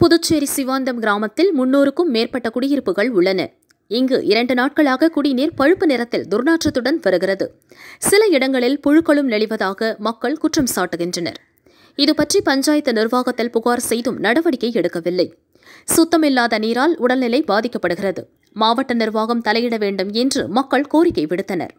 புதுச்சேரி சிவாந்தம் கிராமத்தில் முன்னூறுக்கும் மேற்பட்ட குடியிருப்புகள் உள்ளன இங்கு இரண்டு நாட்களாக குடிநீர் பழுப்பு நிறத்தில் துர்நாற்றத்துடன் வருகிறது சில இடங்களில் புழுக்களும் நெளிவதாக மக்கள் குற்றம் சாட்டுகின்றனர் இதுபற்றி பஞ்சாயத்து நிர்வாகத்தில் புகார் செய்தும் நடவடிக்கை எடுக்கவில்லை சுத்தமில்லாத நீரால் உடல்நிலை பாதிக்கப்படுகிறது மாவட்ட நிர்வாகம் தலையிட வேண்டும் என்று மக்கள் கோரிக்கை விடுத்தனர்